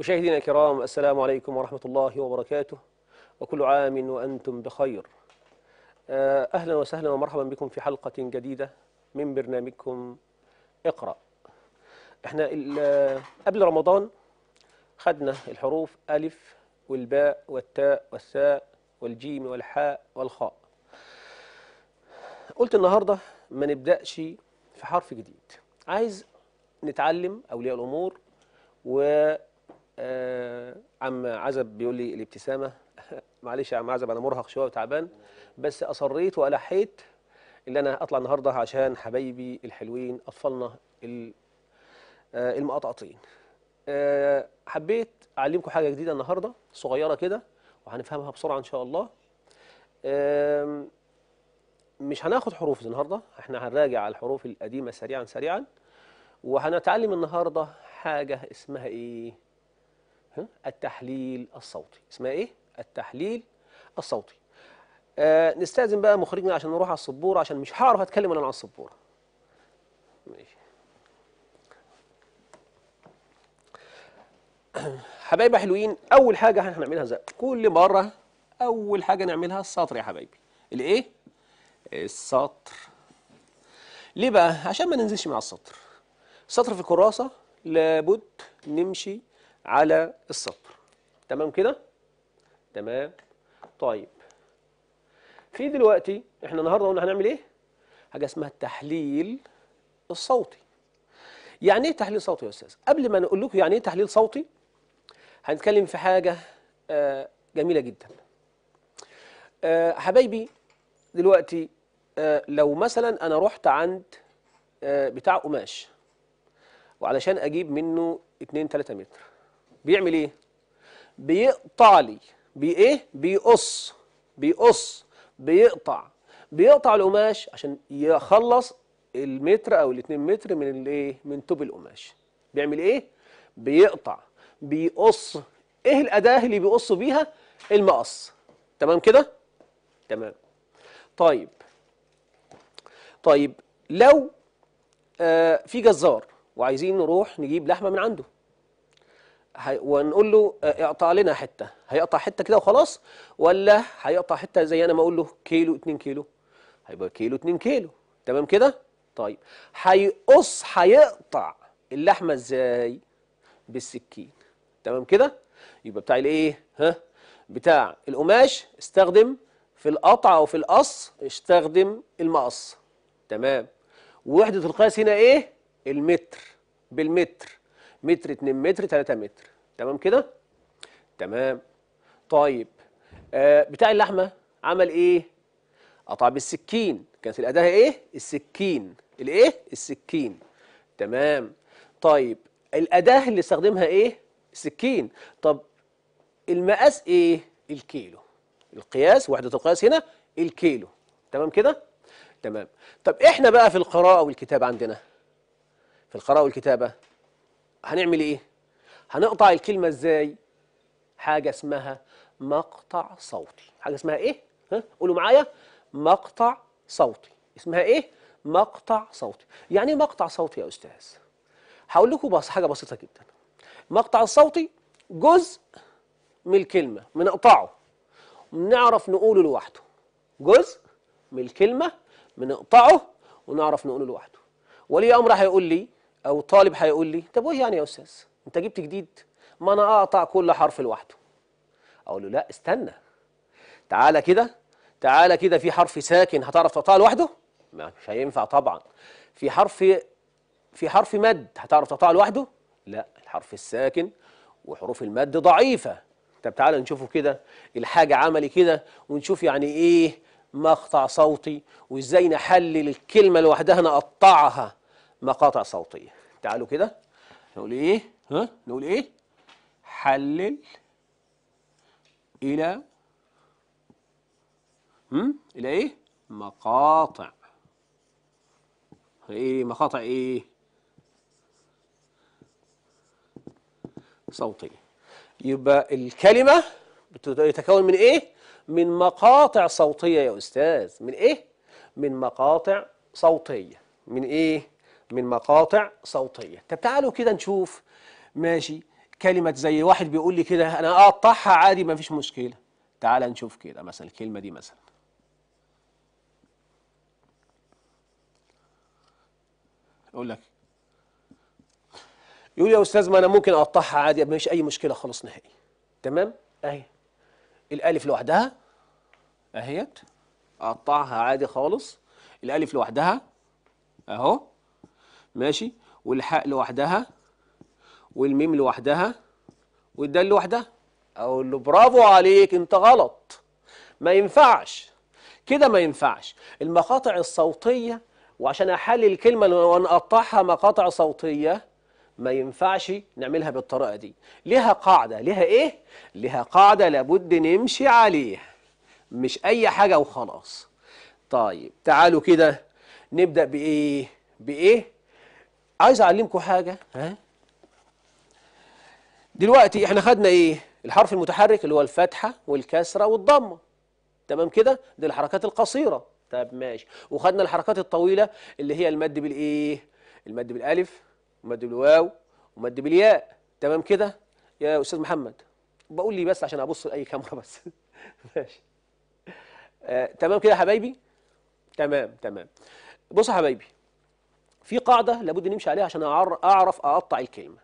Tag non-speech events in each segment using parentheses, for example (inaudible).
مشاهدينا الكرام السلام عليكم ورحمة الله وبركاته وكل عام وأنتم بخير آه، أهلا وسهلا ومرحبا بكم في حلقة جديدة من برنامجكم اقرأ احنا آه، قبل رمضان خدنا الحروف ألف والباء والتاء والساء والجيم والحاء والخاء قلت النهاردة ما نبدأش في حرف جديد عايز نتعلم أولياء الأمور و آه عم عزب بيقول لي الابتسامه (laughs) معلش يا عم عزب انا مرهق شويه وتعبان بس اصريت والحيت ان انا اطلع النهارده عشان حبايبي الحلوين اطفالنا آه، المقاطعتين أه حبيت اعلمكم حاجه جديده النهارده صغيره كده وهنفهمها بسرعه ان شاء الله أه مش هناخد حروف النهارده احنا هنراجع على الحروف القديمه سريعا سريعا وهنتعلم النهارده حاجه اسمها ايه التحليل الصوتي اسمها ايه التحليل الصوتي آه نستأذن بقى مخرجنا عشان نروح على السبورة عشان مش هعرف اتكلم انا على السبورة ماشي (clears throat) حبايبي حلوين اول حاجة هنعملها زي كل مرة اول حاجة نعملها السطر يا حبايبي الايه السطر ليه بقى عشان ما ننزلش مع السطر السطر في الكراسة لابد نمشي على السطر تمام كده تمام طيب في دلوقتي احنا النهارده قلنا هنعمل ايه حاجه اسمها التحليل الصوتي يعني ايه تحليل صوتي يا استاذ قبل ما نقول لكم يعني ايه تحليل صوتي هنتكلم في حاجه آه جميله جدا آه حبايبي دلوقتي آه لو مثلا انا رحت عند آه، بتاع قماش وعلشان اجيب منه 2 3 متر بيعمل ايه بيقطع لي بايه بيقص بيقص بيقطع بيقطع القماش عشان يخلص المتر او الاتنين متر من الايه من توب القماش بيعمل ايه بيقطع بيقص ايه الاداه اللي بيقص بيها المقص تمام كده تمام طيب طيب لو آه في جزار وعايزين نروح نجيب لحمه من عنده ونقول له آه، اقطع لنا حتة هيقطع حتة كده وخلاص ولا هيقطع حتة زي أنا ما أقول له كيلو 2 كيلو هيبقى كيلو 2 كيلو تمام كده طيب هيقص هيقطع اللحمة ازاي بالسكين تمام كده يبقى بتاع الايه ها بتاع القماش استخدم في القطع او في القص استخدم المقص تمام ووحدة القياس هنا ايه المتر بالمتر متر 2 متر 3 متر تمام كده تمام طيب آه بتاع اللحمه عمل ايه قطع بالسكين كانت الاداه ايه السكين الايه السكين تمام طيب الاداه اللي استخدمها ايه السكين طب المقاس ايه الكيلو القياس وحده القياس هنا الكيلو تمام كده تمام طب احنا بقى في القراءه والكتابه عندنا في القراءه والكتابه هنعمل ايه هنقطع الكلمه ازاي حاجه اسمها مقطع صوتي حاجه اسمها ايه ها قولوا معايا مقطع صوتي اسمها ايه مقطع صوتي يعني ايه مقطع صوتي يا استاذ هقول لكم بس حاجه بسيطه جدا المقطع الصوتي جزء من الكلمه بنقطعه ونعرف نقوله لوحده جزء من الكلمه بنقطعه ونعرف نقوله لوحده ولي امر هيقول لي او طالب هيقول لي طب وايه يعني يا استاذ انت جبت جديد ما انا اقطع كل حرف لوحده اقول له لا استنى تعالى كده تعالى كده في حرف ساكن هتعرف تقطعه لوحده مش هينفع طبعا في حرف في حرف مد هتعرف تقطعه لوحده لا الحرف الساكن وحروف المد ضعيفة طب تعالى نشوفه كده الحاجة عملي كده ونشوف يعني ايه مقطع صوتي وازاي نحلل الكلمة لوحدها نقطعها مقاطع صوتية تعالوا كده نقول ايه ها نقول ايه حلل الى هم الى ايه مقاطع ايه مقاطع ايه صوتية يبقى الكلمة بتتكون من ايه من مقاطع صوتية يا أستاذ من ايه من مقاطع صوتية من ايه من مقاطع صوتية طب تعالوا كده نشوف ماشي كلمة زي واحد بيقول لي كده أنا أقطعها عادي ما فيش مشكلة تعال نشوف كده مثلا الكلمة دي مثلا أقول لك يقول يا أستاذ ما أنا ممكن أقطعها عادي ما فيش أي مشكلة خالص نهائي تمام أهي الألف لوحدها أهيت أقطعها عادي خالص الألف لوحدها أهو ماشي والحاء لوحدها والميم لوحدها والدال لوحدها اقول له برافو عليك انت غلط ما ينفعش كده ما ينفعش المقاطع الصوتيه وعشان احلل الكلمه ونقطعها مقاطع صوتيه ما ينفعش نعملها بالطريقه دي ليها قاعده ليها ايه ليها قاعده لابد نمشي عليها مش اي حاجه وخلاص طيب تعالوا كده نبدا بايه بايه عايز اعلمكم حاجه ها دلوقتي احنا خدنا ايه الحرف المتحرك اللي هو الفتحه والكسره والضمه تمام كده دي الحركات القصيره طب ماشي وخدنا الحركات الطويله اللي هي المد بالايه المد بالالف ومد بالواو ومد بالياء تمام كده يا استاذ محمد بقول لي بس عشان ابص لاي كاميرا بس (laughs) ماشي آه تمام كده يا حبايبي تمام تمام بصوا يا حبايبي في قاعدة لابد نمشي عليها عشان أعرف أقطع الكلمة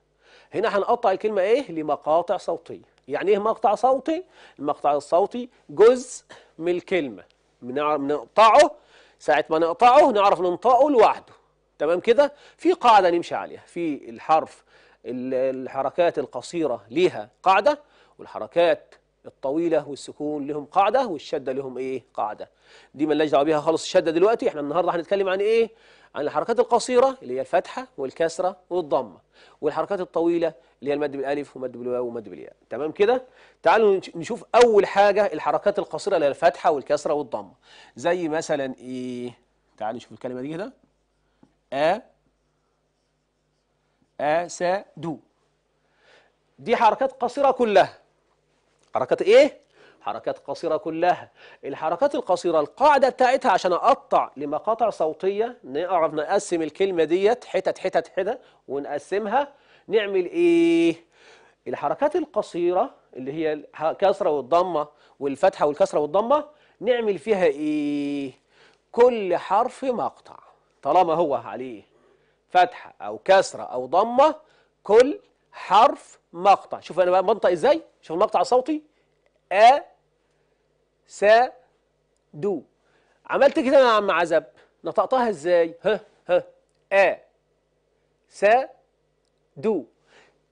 هنا هنقطع الكلمة إيه لمقاطع صوتية يعني إيه مقطع صوتي المقطع الصوتي جزء من الكلمة بنقطعه ساعة ما نقطعه نعرف ننطقه لوحده تمام كده في قاعدة نمشي عليها في الحرف الحركات القصيرة ليها قاعدة والحركات الطويلة والسكون لهم قاعدة والشدة لهم ايه قاعدة دي مالناش دعوه بيها خالص الشدة دلوقتي احنا النهاردة هنتكلم عن ايه عن الحركات القصيرة اللي هي الفتحة والكسرة والضمة والحركات الطويلة اللي هي المد بالالف ومد بالواو ومد بالياء تمام كده تعالوا نشوف أول حاجة الحركات القصيرة اللي هي الفتحة والكسرة والضمة زي مثلا إيه تعالوا نشوف الكلمة دي كده أ أ س دو دي حركات قصيرة كلها حركات إيه حركات قصيرة كلها الحركات القصيرة القاعدة بتاعتها عشان أقطع لمقاطع صوتية نعرف نقسم الكلمة ديت حتت حتت حتت ونقسمها نعمل إيه الحركات القصيرة اللي هي الكسرة والضمة والفتحة والكسرة والضمة نعمل فيها إيه كل حرف مقطع طالما هو عليه فتحة أو كسرة أو ضمة كل حرف مقطع شوف أنا بقى بنطق إزاي شوف المقطع الصوتي أ س دو عملت كده يا عم عزب نطقتها ازاي ه ه أ س دو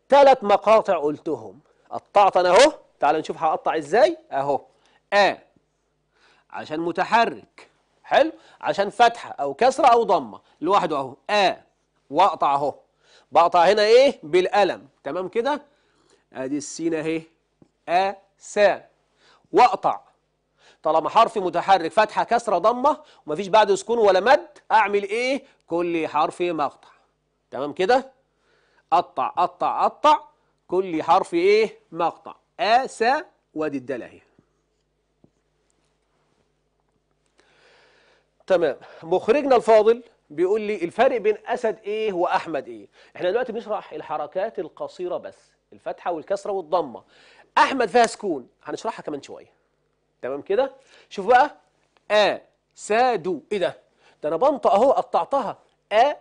ثلاث مقاطع قلتهم قطعت انا اهو تعال نشوف هقطع ازاي اهو أ عشان متحرك حلو عشان فتحة أو كسرة أو ضمة لوحده أهو آ وأقطع أهو بقطع هنا إيه بالقلم تمام كده أدي السين أهي آ س واقطع طالما حرف متحرك فتحه كسره ضمه ومفيش بعد سكون ولا مد اعمل ايه كل حرف مقطع تمام كده قطع قطع قطع كل حرف ايه مقطع ا س وادي الداله اهي تمام مخرجنا الفاضل بيقول لي الفرق بين اسد ايه واحمد ايه احنا دلوقتي بنشرح الحركات القصيره بس الفتحه والكسره والضمه احمد فيها سكون هنشرحها كمان شويه تمام كده شوف بقى ا سادو ايه ده ده انا بنطق اهو قطعتها ا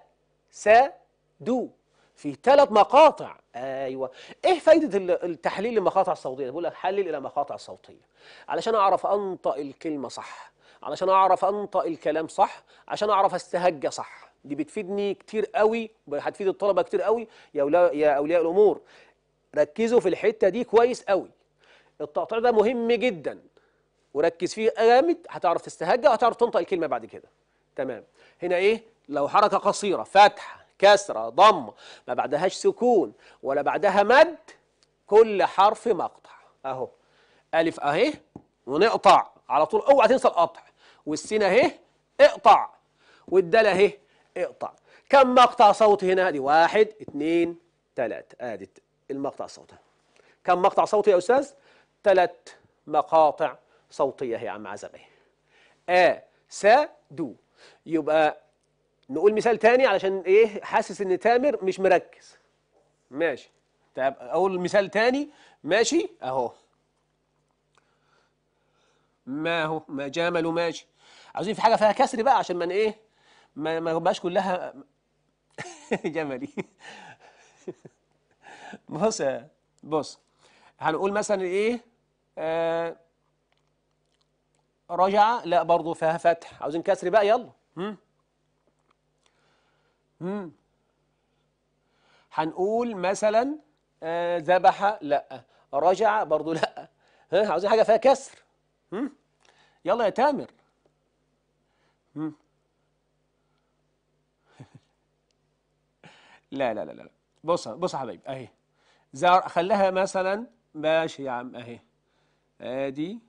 سادو في ثلاث مقاطع ايوه ايه فايده التحليل للمقاطع الصوتيه بقول لك حلل الى مقاطع صوتيه علشان اعرف انطق الكلمه صح علشان اعرف انطق الكلام صح عشان اعرف استهجى صح دي بتفيدني كتير قوي هتفيد الطلبه كتير قوي يا أولياء الامور ركزوا في الحتة دي كويس قوي التقطيع ده مهم جدا وركز فيه جامد هتعرف تستهجى وهتعرف تنطق الكلمة بعد كده تمام هنا ايه لو حركة قصيرة فتحة كسرة ضمة ما بعدهاش سكون ولا بعدها مد كل حرف مقطع اهو ألف أهي ونقطع على طول اوعى تنسى القطع والسين أهي اقطع والدال أهي اقطع كم مقطع صوت هنا دي واحد اتنين تلاتة ادي آه، المقطع الصوتي كم مقطع صوتي يا أستاذ؟ ثلاث مقاطع صوتية يا عم عزبي آ س دو يبقى نقول مثال تاني علشان ايه حاسس ان تامر مش مركز ماشي طب اقول مثال تاني ماشي اهو ما هو ما جامل ماشي عاوزين في حاجه فيها كسر بقى عشان من ايه ما ما بقاش كلها (laughs) جملي (laughs) بص بص هنقول مثلا ايه آه رجع لا برضه فيها فتح عاوزين كسر بقى يلا هم هم هنقول مثلا آه ذبح لا رجع برضه لا ها عاوزين حاجه فيها كسر هم يلا يا تامر هم (laughs) لا لا لا لا بص بص يا حبايبي اهي زار خليها مثلا ماشي يا عم اهي ادي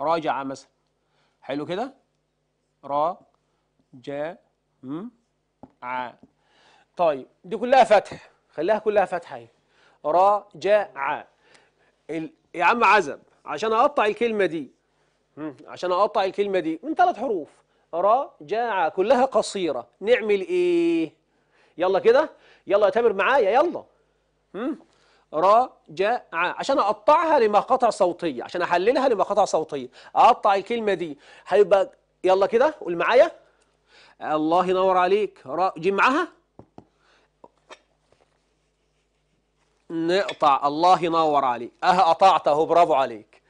راجع مثلا حلو كده را جا ع طيب دي كلها فتح خليها كلها فتحه اهي را جا ع ال... يا عم عزب عشان اقطع الكلمه دي عشان اقطع الكلمه دي من ثلاث حروف رجاعة كلها قصيرة نعمل إيه يلا كده يلا يا تامر معايا يلا هم؟ رجع عشان أقطعها لمقاطع صوتية عشان أحللها لمقاطع صوتية أقطع الكلمة دي هيبقى يلا كده قول معايا الله ينور عليك را جيم معاها نقطع الله ينور عليك اه قطعت اهو برافو عليك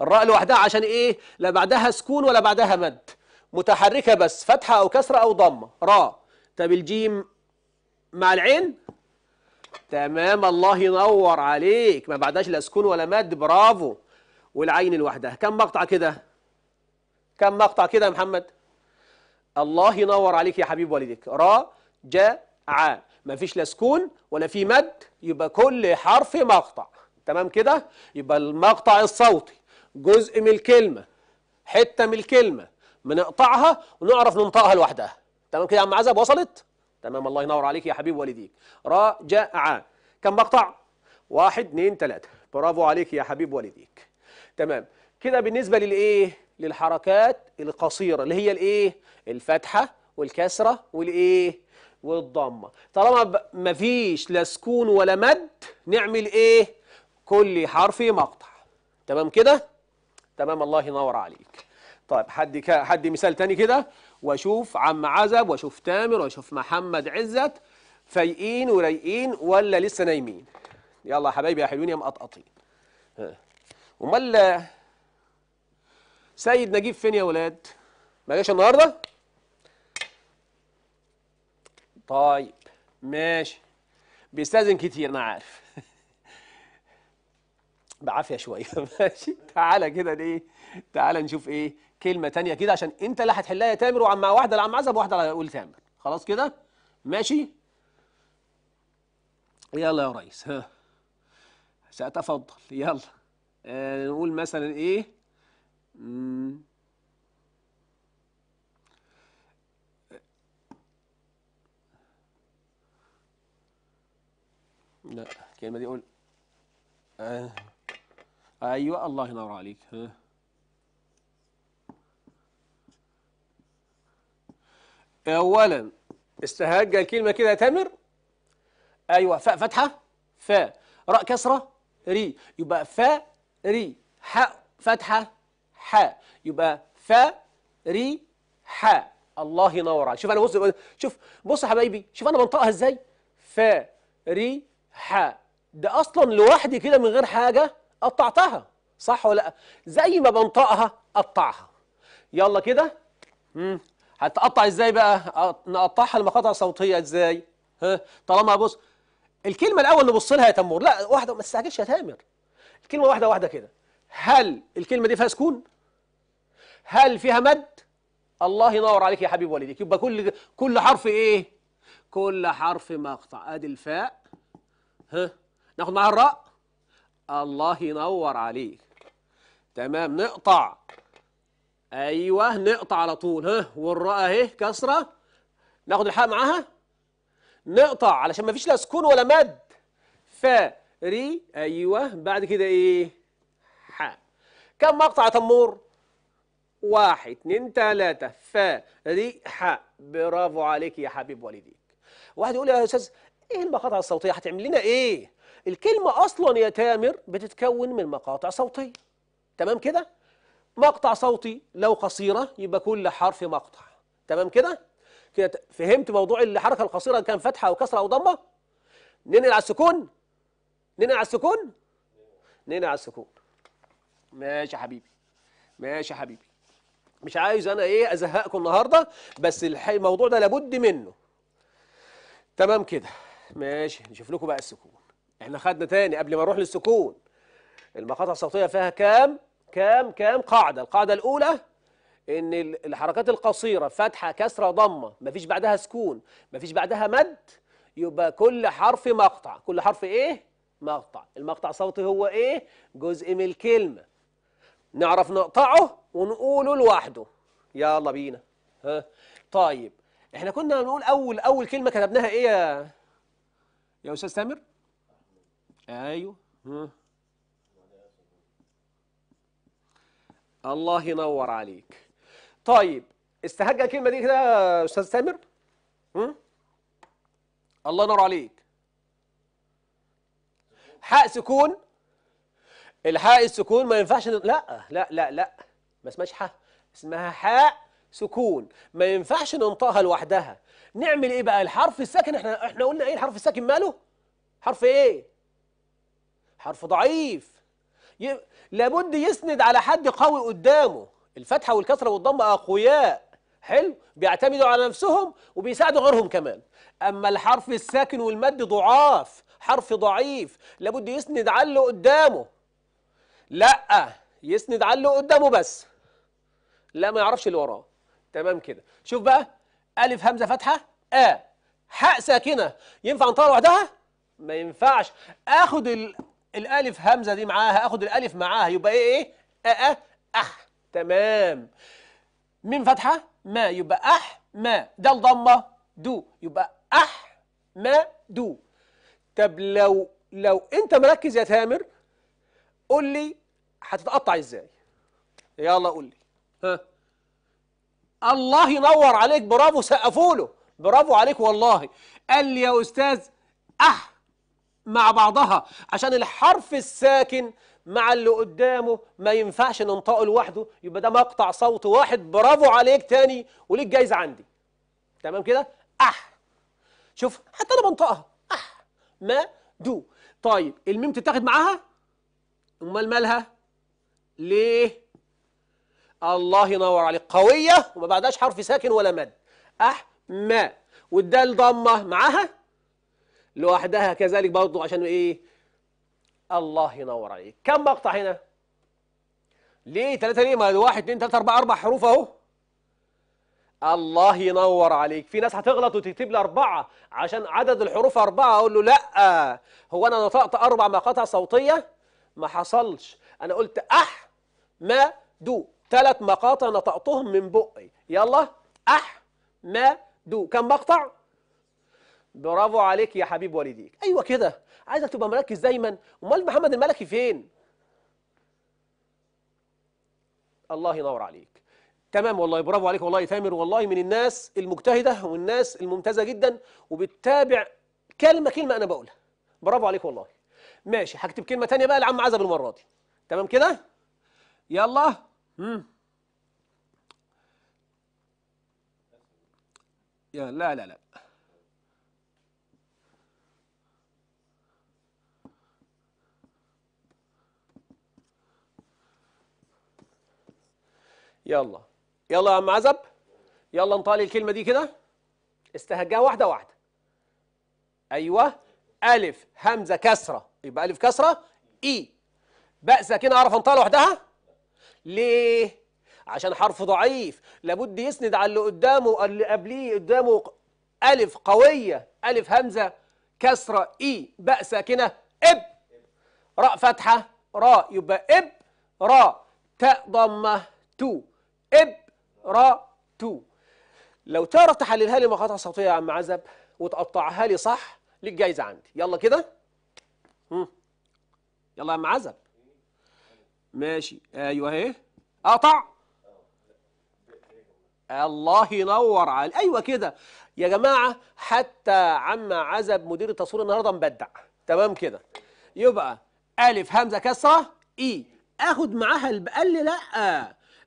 الراء لوحدها عشان ايه لا بعدها سكون ولا بعدها مد متحركة بس فتحة أو كسرة أو ضمة را طب الجيم مع العين تمام الله ينور عليك ما بعدهاش لا سكون ولا مد برافو والعين لوحدها كم مقطع كده كم مقطع كده يا محمد الله ينور عليك يا حبيب والدك را جا ع ما فيش لا سكون ولا في مد يبقى كل حرف مقطع تمام كده يبقى المقطع الصوتي جزء من الكلمة حتة من الكلمة بنقطعها ونعرف ننطقها لوحدها تمام كده يا عم عزب وصلت تمام الله ينور عليك يا حبيب والديك رجع كم بقطع واحد اثنين ثلاثة برافو عليك يا حبيب والديك تمام كده بالنسبة للإيه للحركات القصيرة اللي هي الإيه الفتحة والكسرة والإيه والضمة طالما مفيش لا سكون ولا مد نعمل إيه كل حرف مقطع تمام كده تمام الله ينور عليك طيب حد حد مثال تاني كده واشوف عم عزب واشوف تامر واشوف محمد عزت فايقين ورايقين ولا لسه نايمين يلا يا حبايبي يا حلوين يا مقطقطين امال سيد نجيب فين يا ولاد ما جاش النهارده طيب ماشي بيستاذن كتير انا عارف (laughs) بعافيه شويه (laughs) ماشي تعالى كده ليه تعالى نشوف ايه كلمة تانية كده عشان انت اللي هتحلها يا تامر وعم واحدة لعم عزب وواحدة لقول تامر خلاص كده ماشي يلا يا ريس ها سأتفضل يلا آه نقول مثلا ايه لا الكلمة دي قول آه. ايوه الله ينور عليك ها أولا استهج الكلمة كده يا تامر أيوة فاء فتحة فاء راء كسرة ري يبقى فاء ري حاء فتحة حاء يبقى فاء ري حاء الله ينور عليك شوف أنا بص شوف بص يا حبايبي شوف أنا بنطقها إزاي فاء ري حاء ده أصلا لوحدي كده من غير حاجة قطعتها صح ولا لا زي ما بنطقها قطعها يلا كده هتقطع ازاي بقى نقطعها لمقاطع صوتيه ازاي ها طالما بص الكلمه الاول نبص لها يا تمور لا واحده ما تستعجلش يا تامر الكلمه واحده واحده كده هل الكلمه دي فيها سكون هل فيها مد الله ينور عليك يا حبيب والديك يبقى كل كل حرف ايه كل حرف مقطع ادي الفاء ها ناخد معاها الراء الله ينور عليك تمام نقطع ايوه نقطع على طول ها والراء اهي كسره ناخد الحاء معاها نقطع علشان ما فيش لا سكون ولا مد ف ري ايوه بعد كده ايه حاء كم مقطع يا تمور واحد اتنين تلاتة فا ري حاء برافو عليك يا حبيب والديك واحد يقول يا استاذ ايه المقاطع الصوتيه هتعمل لنا ايه الكلمه اصلا يا تامر بتتكون من مقاطع صوتيه تمام كده مقطع صوتي لو قصيرة يبقى كل حرف مقطع تمام كده كده فهمت موضوع الحركة القصيرة كان فتحة أو كسرة أو ضمة ننقل على السكون ننقل على السكون ننقل على السكون ماشي يا حبيبي ماشي يا حبيبي مش عايز أنا إيه أزهقكم النهاردة بس الموضوع ده لابد منه تمام كده ماشي نشوف لكم بقى السكون احنا خدنا تاني قبل ما نروح للسكون المقاطع الصوتية فيها كام كام كام قاعدة القاعدة الأولى إن الحركات القصيرة فتحة كسرة ضمة مفيش بعدها سكون مفيش بعدها مد يبقى كل حرف مقطع كل حرف إيه؟ مقطع المقطع صوتي هو إيه؟ جزء من الكلمة نعرف نقطعه ونقوله لوحده يلا بينا ها طيب احنا كنا بنقول اول اول كلمه كتبناها ايه يا يا استاذ سامر ايوه ها الله ينور عليك طيب استهجى الكلمه دي كده يا استاذ سامر الله ينور عليك حاء سكون الحاء السكون ما ينفعش لا لا لا لا ما اسمهاش حاء اسمها حاء سكون ما ينفعش ننطقها لوحدها نعمل ايه بقى الحرف الساكن احنا احنا قلنا ايه الحرف الساكن ماله حرف ايه حرف ضعيف ي... لابد يسند على حد قوي قدامه الفتحة والكسرة والضمة أقوياء حلو بيعتمدوا على نفسهم وبيساعدوا غيرهم كمان أما الحرف الساكن والمد ضعاف حرف ضعيف لابد يسند على اللي قدامه لا يسند على اللي قدامه بس لا ما يعرفش اللي وراه تمام كده شوف بقى ألف همزة فتحة آ حاء ساكنة ينفع نطلع لوحدها؟ ما ينفعش اخد الالف همزه دي معاها اخد الالف معاها يبقى ايه ايه ا أه اح تمام من فتحه ما يبقى اح ما دال ضمه دو يبقى اح ما دو طب لو لو انت مركز يا تامر قول لي هتتقطع ازاي يلا قول لي ها الله ينور عليك برافو سقفوا له برافو عليك والله قال لي يا استاذ اح مع بعضها عشان الحرف الساكن مع اللي قدامه ما ينفعش ننطقه لوحده يبقى ده مقطع صوت واحد برافو عليك تاني وليك جايزه عندي تمام كده اح شوف حتى انا بنطقها اح ما دو طيب الميم تتاخد معاها امال مالها ليه الله ينور عليك قويه وما بعدهاش حرف ساكن ولا مد اح ما والدال ضمه معاها لوحدها كذلك برضه عشان ايه الله ينور عليك كم مقطع هنا ليه ثلاثة ليه ما واحد اثنين ثلاثة أربعة أربع حروف أهو الله ينور عليك في ناس هتغلط وتكتب لي أربعة عشان عدد الحروف أربعة أقول له لأ هو أنا نطقت أربع مقاطع صوتية ما حصلش أنا قلت أح ما دو ثلاث مقاطع نطقتهم من بقي يلا أح ما دو كم مقطع برافو عليك يا حبيب والديك ايوه كده عايزك تبقى مركز دايما امال محمد الملكي فين الله ينور عليك تمام والله برافو عليك والله تامر والله من الناس المجتهده والناس الممتازه جدا وبتتابع كلمه كلمه انا بقولها برافو عليك والله ماشي هكتب كلمه ثانيه بقى لعم عزب المره دي تمام كده يلا يا لا لا لا يلا يلا يا عم عزب يلا انطقلي الكلمه دي كده استهجاها واحده واحده ايوه الف همزه كسره يبقى الف كسره اي باء ساكنه اعرف انطقها لوحدها ليه عشان حرف ضعيف لابد يسند على اللي قدامه اللي قبليه قدامه الف قويه الف همزه كسره اي باء ساكنه اب راء فتحه راء يبقى اب راء تاء ضمه تو إبرة لو تعرف تحللها لي مقاطع صوتية يا عم عزب وتقطعها لي صح ليك جايزة عندي يلا كده يلا يا عم عزب ماشي ايوه اهي قطع الله ينور عليك ايوه كده يا جماعه حتى عم عزب مدير التصوير النهارده مبدع تمام كده يبقى الف همزه كسره اي اخد معاها الب قال لي لا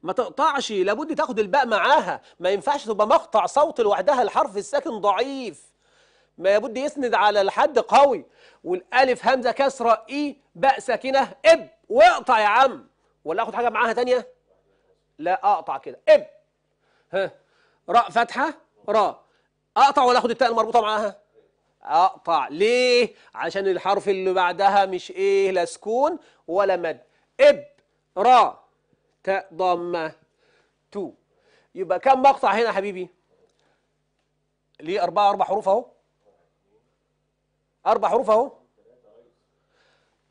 ما تقطعش لابد تاخد الباء معاها ما ينفعش تبقى مقطع صوت لوحدها الحرف الساكن ضعيف ما يبد يسند على الحد قوي والالف همزه كسره اي باء ساكنه اب واقطع يا عم ولا اخد حاجه معاها تانية لا اقطع كده اب ها راء فتحه راء اقطع ولا اخد التاء المربوطه معاها اقطع ليه عشان الحرف اللي بعدها مش ايه لا سكون ولا مد اب راء تو يبقى كم مقطع هنا يا حبيبي ليه أربعة أربع حروف أهو أربع حروف أهو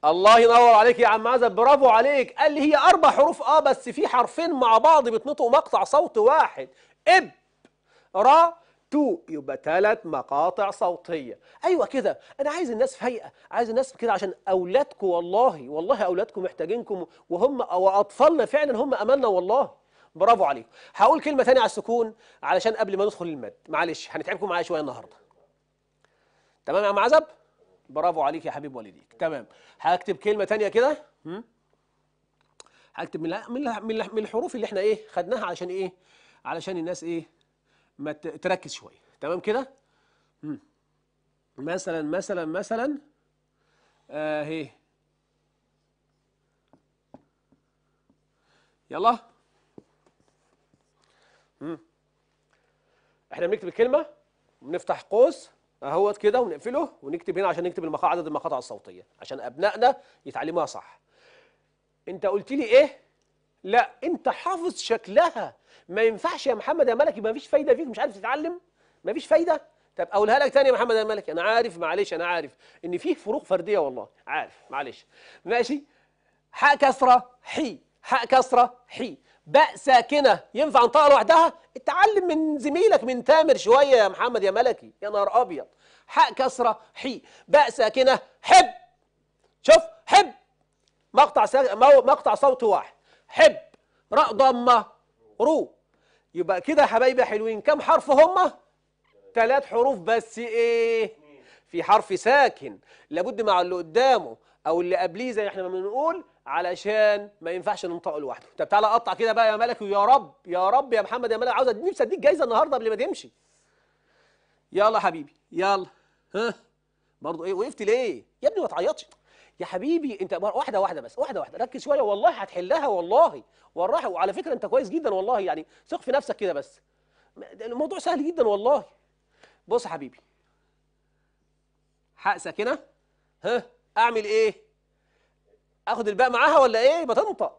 الله ينور عليك يا عم عزب برافو عليك قال لي هي أربع حروف أه بس في حرفين مع بعض بيتنطقوا مقطع صوت واحد إب را تو يبقى ثلاث مقاطع صوتيه ايوه كده انا عايز الناس فايقه عايز الناس كده عشان اولادكم والله والله اولادكم محتاجينكم وهم او اطفالنا فعلا هم املنا والله برافو عليكم هقول كلمه ثانيه على السكون علشان قبل ما ندخل المد معلش هنتعبكم معايا شويه النهارده تمام يا عم عزب برافو عليك يا حبيب والديك تمام هكتب كلمه ثانيه كده هكتب من من الحروف اللي احنا ايه خدناها علشان ايه علشان الناس ايه ما تركز شويه تمام كده مثلا مثلا مثلا آه، اهي يلا مم. احنا بنكتب الكلمه بنفتح قوس اهوت كده ونقفله ونكتب هنا عشان نكتب المقاطع عدد المقاطع الصوتيه عشان ابنائنا يتعلموها صح انت قلت لي ايه لا انت حافظ شكلها ما ينفعش يا محمد يا ملكي ما فيش فايده فيك مش عارف تتعلم ما فيش فايده طب اقولها لك تاني يا محمد يا ملكي انا عارف معلش انا عارف ان فيه فروق فرديه والله عارف معلش ماشي حاء كسره حي حاء كسره حي باء ساكنه ينفع انطقها لوحدها اتعلم من زميلك من تامر شويه يا محمد يا ملكي يا نهار ابيض حاء كسره حي باء ساكنه حب شوف حب مقطع ساك... مقطع صوت واحد حب راء ضمة رو يبقى كده يا حبايبي حلوين كم حرف هم ثلاث حروف بس ايه في حرف ساكن لابد مع اللي قدامه او اللي قبليه زي احنا ما بنقول علشان ما ينفعش ننطقه لوحده طب تعالى اقطع كده بقى يا ملك ويا رب يا رب يا محمد يا ملك عاوز نفسي اديك جايزه النهارده قبل ما تمشي يلا حبيبي يلا ها برضه ايه وقفت ليه يا ابني ما تعيطش يا حبيبي انت واحده واحده بس واحده واحده ركز شويه والله هتحلها والله والراحه وعلى فكره انت كويس جدا والله يعني ثق في نفسك كده بس الموضوع سهل جدا والله بص يا حبيبي حقسه كده ها اعمل ايه اخد الباء معاها ولا ايه بتنطق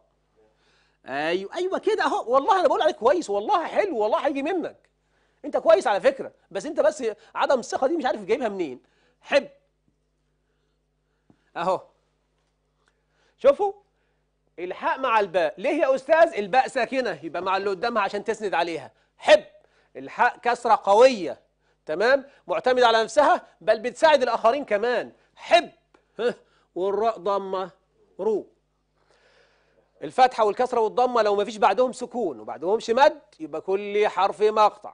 ايوه ايوه كده اهو والله انا بقول عليك كويس والله حلو والله هيجي منك انت كويس على فكره بس انت بس عدم الثقه دي مش عارف جايبها منين حب اهو شوفوا الحاء مع الباء ليه يا أستاذ الباء ساكنة يبقى مع اللي قدامها عشان تسند عليها حب الحاء كسرة قوية تمام معتمدة على نفسها بل بتساعد الآخرين كمان حب والراء ضمة رو الفتحة والكسرة والضمة لو ما فيش بعدهم سكون وبعدهمش مد يبقى كل حرف مقطع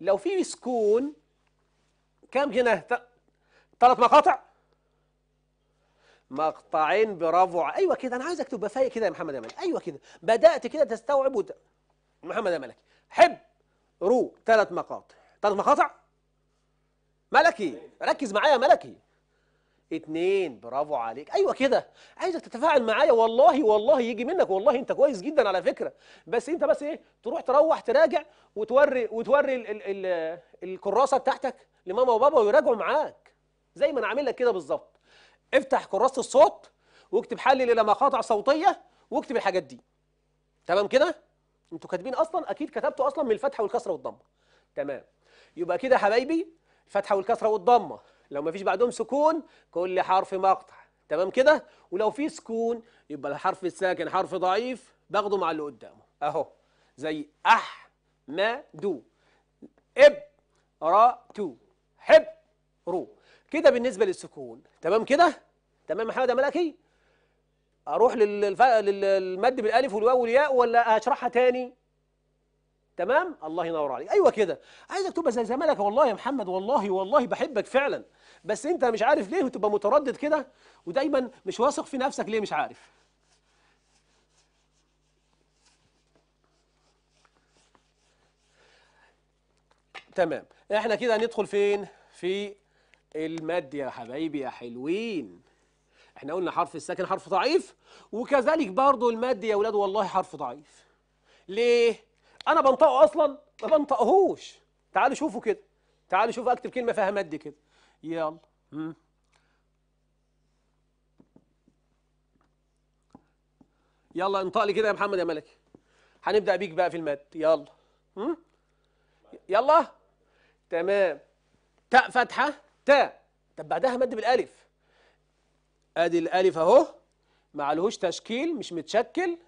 لو في سكون كام هنا ثلاث مقاطع مقطعين برافو ايوه كده انا عايزك تبقى فايق كده يا محمد يا ملك ايوه كده بدات كده تستوعب وت... محمد يا ملك حب رو ثلاث مقاطع ثلاث مقاطع ملكي ركز معايا يا ملكي اتنين برافو عليك ايوه كده عايزك تتفاعل معايا والله والله يجي منك والله انت كويس جدا على فكره بس انت بس ايه تروح تروح تراجع وتوري وتوري ال ال ال الكراسه بتاعتك لماما وبابا ويراجعوا معاك زي ما انا عامل لك كده بالظبط افتح كراسه الصوت واكتب حلل الى مقاطع صوتيه واكتب الحاجات دي تمام كده انتوا كاتبين اصلا اكيد كتبتوا اصلا من الفتحه والكسره والضمه تمام يبقى كده يا حبايبي الفتحه والكسره والضمه لو ما فيش بعدهم سكون كل حرف مقطع تمام كده ولو في سكون يبقى الحرف الساكن حرف ضعيف باخده مع اللي قدامه اهو زي اح ما دو اب را تو حب رو كده بالنسبة للسكون تمام كده تمام يا حماده ملكي اروح للف... للمد بالالف والواو والياء ولا اشرحها تاني تمام الله ينور عليك ايوه كده عايزك تبقى زي زمالك والله يا محمد والله والله بحبك فعلا بس انت مش عارف ليه وتبقى متردد كده ودايما مش واثق في نفسك ليه مش عارف تمام احنا كده هندخل فين في المد يا حبايبي يا حلوين احنا قلنا حرف الساكن حرف ضعيف وكذلك برضو المد يا ولاد والله حرف ضعيف ليه انا بنطقه اصلا ما بنطقهوش تعالوا شوفوا كده تعالوا شوفوا اكتب كلمه فيها مد كده يلا مم. يلا انطق لي كده يا محمد يا ملك هنبدا بيك بقى في المد يلا مم. يلا تمام تاء فتحه تاء طب بعدها مد بالالف ادي الالف اهو ما لهوش تشكيل مش متشكل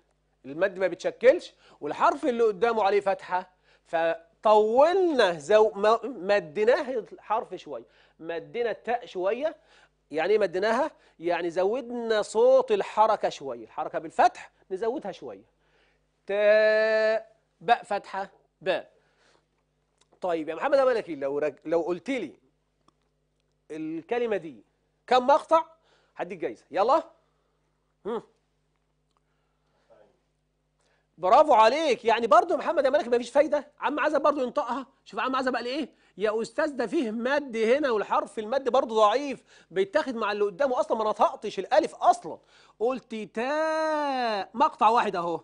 المد ما بيتشكلش والحرف اللي قدامه عليه فتحه فطولنا زو مديناه الحرف شويه مدينا التاء شويه يعني ايه مديناها يعني زودنا صوت الحركه شويه الحركه بالفتح نزودها شويه تاء باء فتحه باء طيب يا محمد ملكي إيه؟ لو رج... لو قلت لي الكلمه دي كم مقطع هديك جايزه يلا هم. برافو عليك يعني برضو محمد يا مالك فيش فايده عم عزه برضو ينطقها شوف عم عزه بقى ايه يا استاذ ده فيه مد هنا والحرف المد برضو ضعيف بيتاخد مع اللي قدامه اصلا ما نطقتش الالف اصلا قلت تا مقطع واحد اهو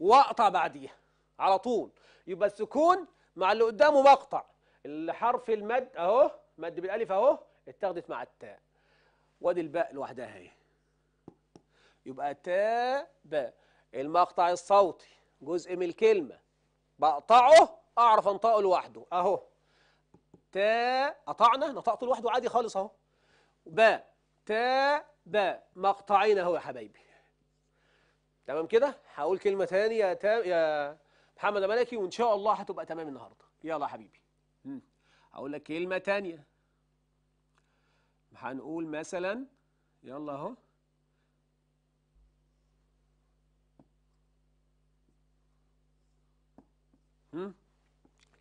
واقطع بعديها على طول يبقى السكون مع اللي قدامه مقطع الحرف المد اهو مد بالالف اهو اتاخدت مع التاء وادي الباء لوحدها اهي يبقى تاء باء المقطع الصوتي جزء من الكلمه بقطعه اعرف انطقه لوحده اهو تاء قطعنا نطقته لوحده عادي خالص اهو باء تاء باء مقطعين اهو يا حبايبي تمام كده هقول كلمه تاني يا تا... يا محمد ملكي وان شاء الله هتبقى تمام النهارده يلا يا حبيبي هقول لك كلمه تانيه هنقول مثلا يلا اهو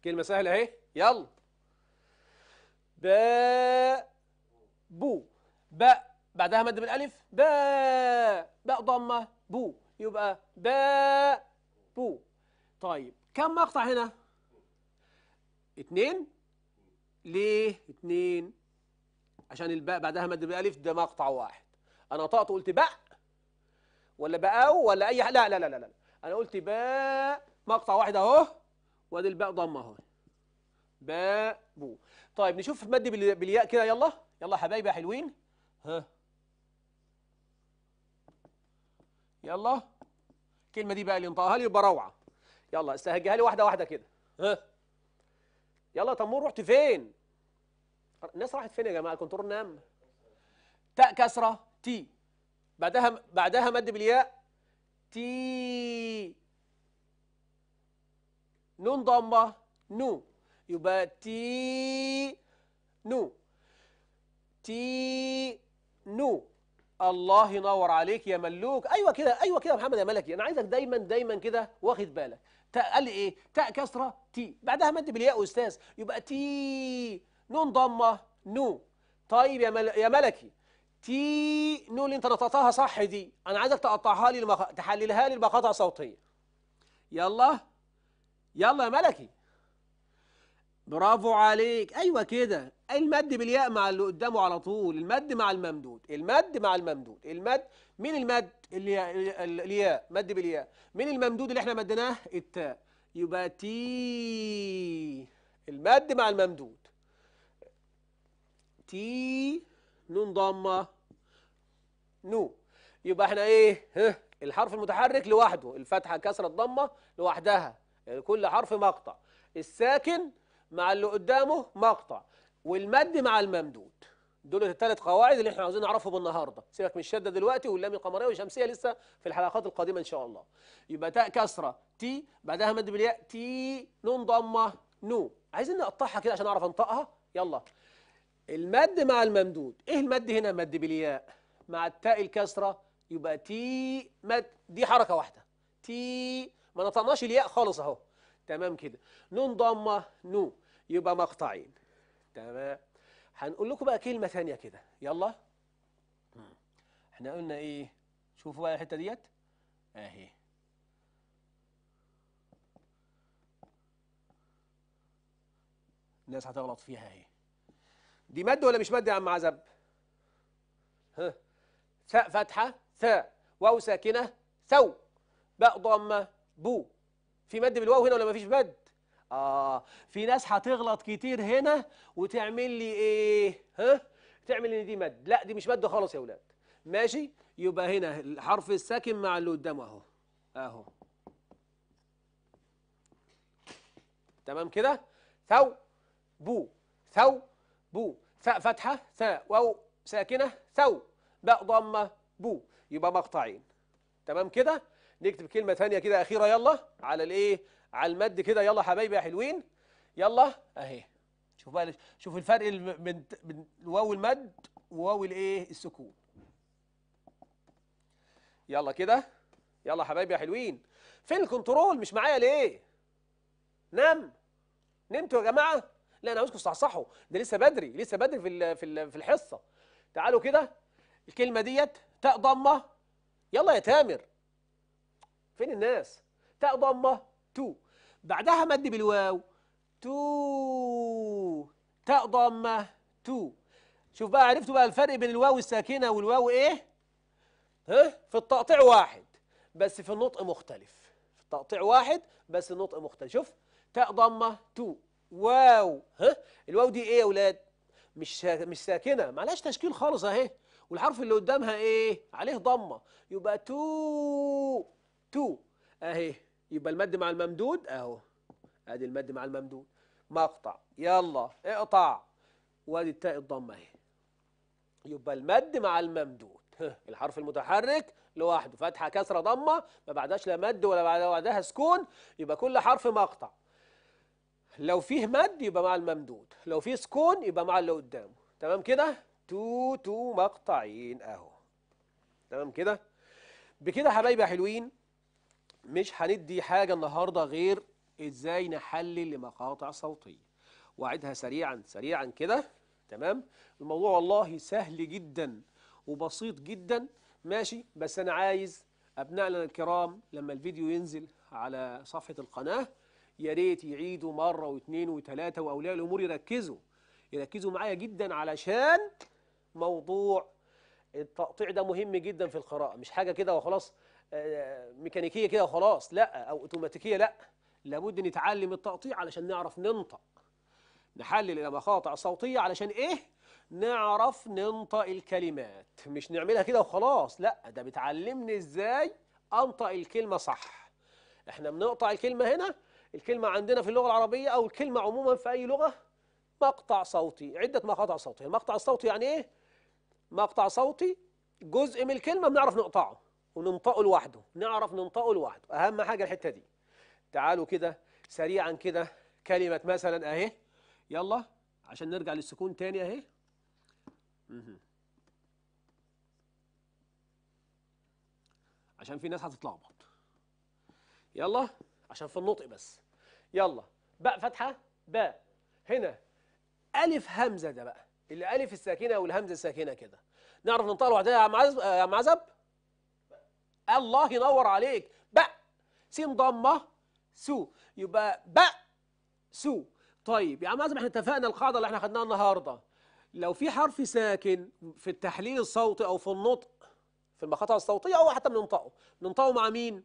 كلمة سهلة اهي يلا باء بو باء بعدها مد بالالف با باء ضمة بو يبقى باء بو طيب كم مقطع هنا؟ اتنين ليه اتنين؟ عشان الباء بعدها مد بألف ده مقطع واحد أنا طقت قلت باء ولا باو ولا أي لا لا لا لا لا أنا قلت باء مقطع واحد أهو وأدي الباء ضمة أهو باء بو طيب نشوف مد بالياء كده يلا يلا حبايبي يا حلوين ها يلا الكلمة دي بقى اللي انطقها لي يبقى روعة يلا استهجها لي واحدة واحدة كده ها يلا تمور رحت فين الناس راحت فين يا جماعه كنترول نام تاء كسره تي بعدها بعدها مد بالياء تي نون ضمه نو يبقى تي نو تي نو الله ينور عليك يا ملوك ايوه كده ايوه كده يا محمد يا ملكي انا عايزك دايما دايما كده واخد بالك تاء قال ايه تاء كسره تي بعدها مد بالياء استاذ يبقى تي نون ضمة نو طيب يا, مل... يا ملكي تي نو اللي انت نطقتها صح دي انا عايزك تقطعها لي المخ... تحللها لي المقاطع صوتية يلا يلا يا ملكي برافو عليك ايوه كده المد بالياء مع اللي قدامه على طول المد مع الممدود المد مع الممدود المد مين المد الياء الياء مد بالياء مين الممدود اللي احنا مدناه التاء يبقى تي المد مع الممدود تي نون ضمه نو يبقى احنا ايه ها الحرف المتحرك لوحده الفتحه كسره الضمه لوحدها يعني كل حرف مقطع الساكن مع اللي قدامه مقطع والمد مع الممدود دول الثلاث قواعد اللي احنا عاوزين نعرفهم النهارده سيبك من الشده دلوقتي واللام القمريه والشمسيه لسه في الحلقات القادمه ان شاء الله يبقى تاء كسره تي بعدها مد بالياء تي نون ضمه نو عايزين نقطعها كده عشان اعرف انطقها يلا المد مع الممدود ايه المد هنا مد بالياء مع التاء الكسرة يبقى تي مد دي حركة واحدة تي ما نطقناش الياء خالص اهو تمام كده نون ضمة نو يبقى مقطعين تمام هنقول لكم بقى كلمة ثانية كده يلا احنا قلنا ايه شوفوا بقى الحتة ديت اهي الناس هتغلط فيها اهي دي ماده ولا مش ماده يا عم عزب ها ثاء فتحه ثاء واو ساكنه ثو باء ضمه بو في مد بالواو هنا ولا ما فيش مد اه في ناس هتغلط كتير هنا وتعمل لي ايه ها تعمل ان دي مد لا دي مش مد خالص يا ولاد ماشي يبقى هنا الحرف الساكن مع اللي قدامه اهو اهو تمام كده ثو بو ثو بو ثاء فتحة ثاء واو ساكنة ثو باء ضمة بو يبقى مقطعين تمام كده نكتب كلمة ثانية كده أخيرة يلا على الإيه على المد كده يلا حبايبي يا حلوين يلا أهي شوف بقى شوف الفرق من من واو المد وواو الإيه السكون يلا كده يلا حبايبي يا حلوين فين الكنترول مش معايا ليه نام نمتوا يا جماعة لا انا عاوزكم تصحصحوا ده لسه بدري لسه بدري في في في الحصه تعالوا كده الكلمه ديت تاء ضمه يلا يا تامر فين الناس تاء ضمه تو بعدها مد بالواو تو تاء ضمه تو شوف بقى عرفتوا بقى الفرق بين الواو الساكنه والواو ايه ها في التقطيع واحد بس في النطق مختلف في التقطيع واحد بس النطق مختلف شوف تاء ضمه تو واو ها الواو دي ايه يا اولاد مش مش ساكنه معلش تشكيل خالص اهي والحرف اللي قدامها ايه عليه ضمه يبقى تو تو اهي يبقى المد مع الممدود اهو ادي المد مع الممدود مقطع يلا اقطع وادي التاء الضمه اهي يبقى المد مع الممدود الحرف المتحرك لوحده فتحه كسره ضمه ما بعدهاش لا مد ولا بعدها سكون يبقى كل حرف مقطع لو فيه مد يبقى مع الممدود لو فيه سكون يبقى مع اللي قدامه تمام كده تو تو مقطعين اهو تمام كده بكده حبايبي حلوين مش هندي حاجه النهارده غير ازاي نحلل لمقاطع صوتيه واعدها سريعا سريعا كده تمام الموضوع والله سهل جدا وبسيط جدا ماشي بس انا عايز ابنائنا الكرام لما الفيديو ينزل على صفحه القناه يا ريت يعيدوا مرة واثنين وثلاثة وأولياء الأمور يركزوا يركزوا معايا جدا علشان موضوع التقطيع ده مهم جدا في القراءة مش حاجة كده وخلاص آه، ميكانيكية كده وخلاص لا أو أوتوماتيكية لا لابد نتعلم التقطيع علشان نعرف ننطق نحلل مقاطع الصوتية علشان إيه؟ نعرف ننطق الكلمات مش نعملها كده وخلاص لا ده بتعلمني إزاي أنطق الكلمة صح احنا بنقطع الكلمة هنا الكلمة عندنا في اللغة العربية أو الكلمة عموما في أي لغة مقطع صوتي عدة مقاطع صوتي المقطع الصوتي يعني إيه؟ مقطع صوتي جزء من الكلمة بنعرف نقطعه وننطقه لوحده نعرف ننطقه لوحده أهم حاجة الحتة دي تعالوا كده سريعا كده كلمة مثلا أهي يلا عشان نرجع للسكون تاني أهي عشان في ناس هتتلخبط يلا عشان في النطق بس يلا باء فتحه باء هنا الف همزه ده بقى الالف الساكنه والهمزه الساكنه كده نعرف ننطق لوحدها يا عم عزب يا عم عزب الله ينور عليك باء سين ضمه سو يبقى باء سو طيب يا عم عزب احنا اتفقنا القاعده اللي احنا خدناها النهارده لو في حرف ساكن في التحليل الصوتي او في النطق في المقاطع الصوتيه او حتى بننطقه بننطقه مع مين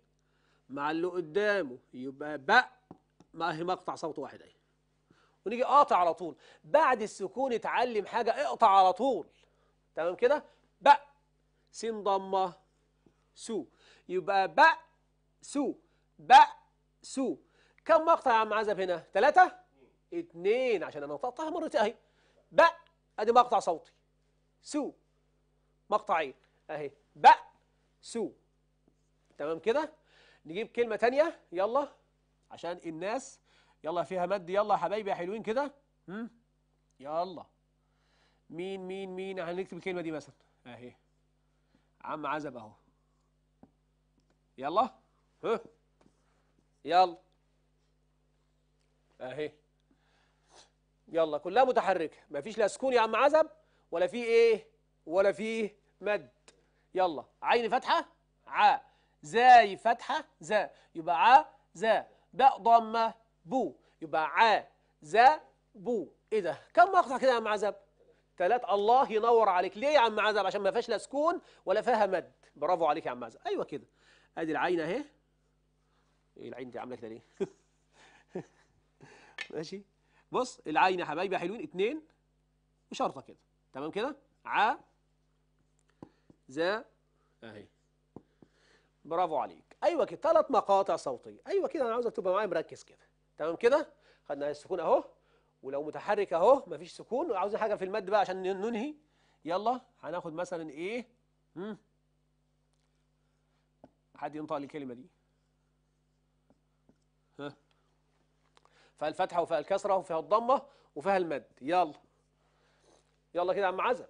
مع اللي قدامه يبقى باء ما هي مقطع صوت واحد اهي ونيجي قاطع على طول بعد السكون اتعلم حاجه اقطع على طول تمام كده باء س ضمه سو يبقى باء سو باء سو كم مقطع يا عم عزب هنا ثلاثة اثنين عشان انا نطقتها مرتين اهي باء ادي مقطع صوتي سو مقطعين إيه؟ اهي باء سو تمام كده نجيب كلمة تانية يلا عشان الناس يلا فيها مد يلا يا حبايبي يا حلوين كده يلا مين مين مين هنكتب الكلمة دي مثلا اهي عم عزب اهو يلا ها يلا اهي يلا كلها متحركه مفيش لا سكون يا عم عزب ولا في ايه ولا في مد يلا عين فاتحه عاء زاي فتحة زا يبقى ع زا باء ضمة بو يبقى ع زا بو ايه ده كم مقطع كده يا عم عزب تلات الله ينور عليك ليه يا عم عزب عشان ما فيهاش لا سكون ولا فيها مد برافو عليك يا عم عزب ايوه كده ادي العين اهي ايه العين دي عامله كده ليه (laughs) ماشي بص العين يا حبايبي حلوين اتنين وشرطه كده تمام كده ع ز اهي برافو عليك ايوه كده ثلاث مقاطع صوتيه ايوه كده انا عاوزك تبقى معايا مركز كده تمام كده خدنا السكون اهو ولو متحرك اهو مفيش سكون وعاوزين حاجه في المد بقى عشان ننهي يلا هناخد مثلا ايه هم حد ينطق لي الكلمه دي ها فيها الفتحه وفيها الكسره وفيها الضمه وفيها المد يلا يلا كده يا عم عزب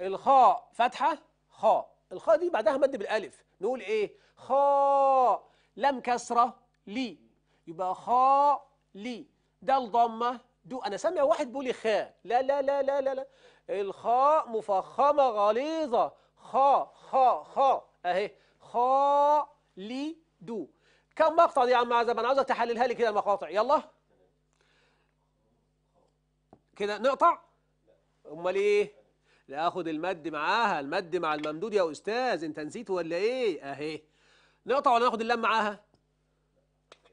الخاء فتحه خاء الخاء دي بعدها مد بالالف نقول ايه خاء لم كسرة لي يبقى خاء لي ده الضمة دو أنا سامع واحد بيقول لي خاء لا لا لا لا لا, لا. الخاء مفخمة غليظة خاء خاء خاء أهي خاء لي دو كم مقطع دي يا عم عزب أنا عاوزك تحللها لي كده المقاطع يلا كده نقطع أمال إيه ناخد المد معاها المد مع الممدود يا استاذ انت نسيت ولا ايه اهي نقطع ولا ناخد اللام معاها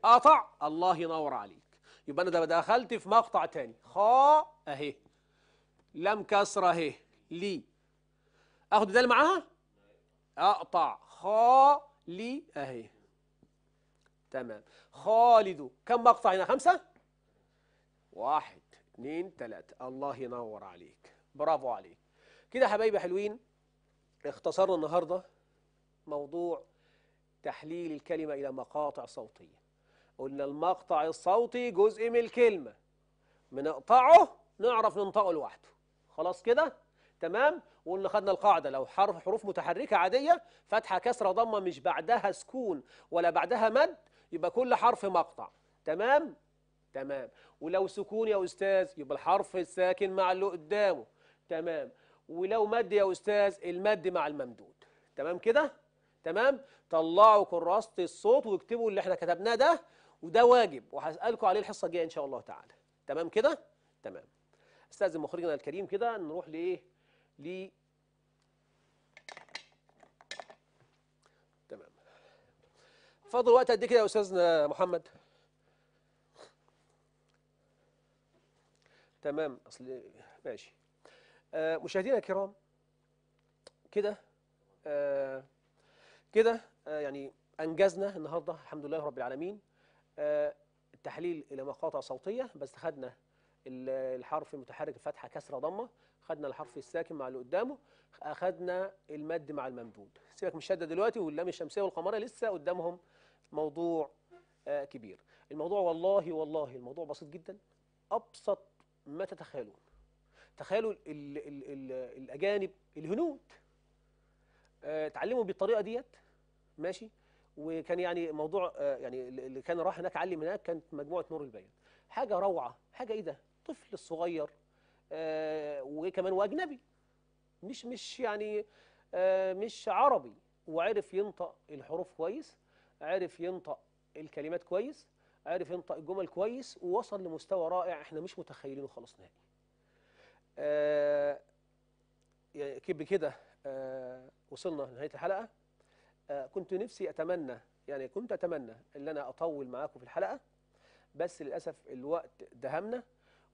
قطع الله ينور عليك يبقى انا دخلت في مقطع تاني خاء اهي لم كسره اهي لي اخد الدال معاها اقطع خاء لي اهي تمام خالد كم مقطع هنا خمسة واحد اثنين ثلاثة الله ينور عليك برافو عليك كده حبايبي حلوين اختصرنا النهاردة موضوع تحليل الكلمة إلى مقاطع صوتية قلنا المقطع الصوتي جزء من الكلمة بنقطعه نعرف ننطقه لوحده خلاص كده تمام وقلنا خدنا القاعدة لو حرف حروف متحركة عادية فتحة كسرة ضمة مش بعدها سكون ولا بعدها مد يبقى كل حرف مقطع تمام تمام ولو سكون يا أستاذ يبقى الحرف الساكن مع اللي قدامه تمام ولو مد يا أستاذ المد مع الممدود تمام كده تمام طلعوا كراسة الصوت واكتبوا اللي احنا كتبناه ده وده واجب وهسألكم عليه الحصة الجاية إن شاء الله تعالى تمام كده تمام استاذن مخرجنا الكريم كده نروح لايه ل تمام فاضل وقت قد إيه كده يا استاذنا محمد تمام اصل ماشي آه، مشاهدينا الكرام كده آه، كده آه، يعني انجزنا النهارده الحمد لله رب العالمين التحليل الى مقاطع صوتيه بس خدنا الحرف المتحرك الفتحه كسره ضمه خدنا الحرف الساكن مع اللي قدامه اخدنا المد مع الممدود سيبك من الشده دلوقتي واللام الشمسيه والقمريه لسه قدامهم موضوع كبير الموضوع والله والله الموضوع بسيط جدا ابسط ما تتخيلون تخيلوا الـ الـ الـ الأجانب الهنود آه، اتعلموا بالطريقة ديت ماشي وكان يعني موضوع آه، يعني اللي كان راح هناك علم هناك كانت مجموعة نور البيان حاجة روعة حاجة ايه ده طفل الصغير آه وكمان واجنبي مش مش يعني آه مش عربي وعرف ينطق الحروف كويس عرف ينطق الكلمات كويس عرف ينطق الجمل كويس ووصل لمستوى رائع احنا مش متخيلينه خالص نهائي آه، بكده آه، وصلنا لنهايه الحلقه آه، كنت نفسي اتمنى يعني كنت اتمنى ان انا اطول معاكم في الحلقه بس للاسف الوقت دهمنا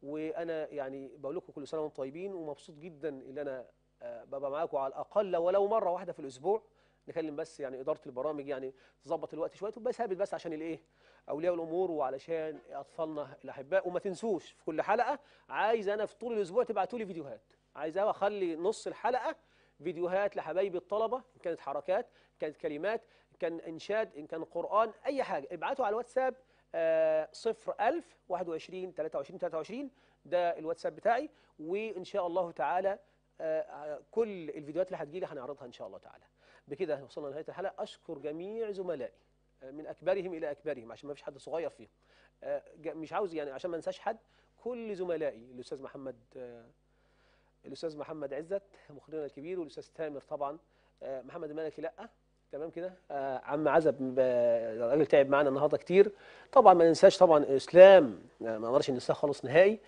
وانا يعني بقول لكم كل سنه وانتم طيبين ومبسوط جدا ان انا ببقى معاكم على الاقل ولو مره واحده في الاسبوع نكلم بس يعني اداره البرامج يعني تظبط الوقت شويه وبس ثابت بس عشان الايه اولياء الامور وعلشان اطفالنا الاحباء وما تنسوش في كل حلقه عايز انا في طول الاسبوع تبعتوا لي فيديوهات عايز اخلي نص الحلقه فيديوهات لحبايبي الطلبه ان كانت حركات ان كانت كلمات ان كان انشاد ان كان قران اي حاجه ابعتوا على الواتساب آه تلاتة 21 23 23 ده الواتساب بتاعي وان شاء الله تعالى آه،, آه كل الفيديوهات اللي هتجيلي هنعرضها ان شاء الله تعالى بكده وصلنا لنهايه الحلقه اشكر جميع زملائي آه، من اكبرهم الى اكبرهم عشان ما فيش حد صغير فيهم آه، مش عاوز يعني عشان ما انساش حد كل زملائي الاستاذ محمد آه، الاستاذ محمد عزت مخرجنا الكبير والاستاذ تامر طبعا محمد الملكي لا تمام كده عم عزب الراجل تعب معانا النهارده كتير طبعا ما ننساش طبعا اسلام ما نقدرش ننساه خالص نهائي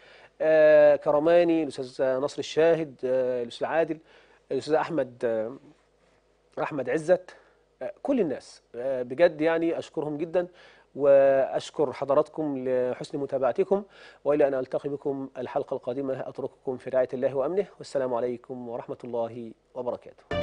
كرماني الاستاذ نصر الشاهد الاستاذ عادل الاستاذ احمد احمد عزت آه، كل الناس آه، بجد يعني اشكرهم جدا واشكر حضراتكم لحسن متابعتكم والى ان التقي بكم الحلقه القادمه اترككم في رعايه الله وامنه والسلام عليكم ورحمه الله وبركاته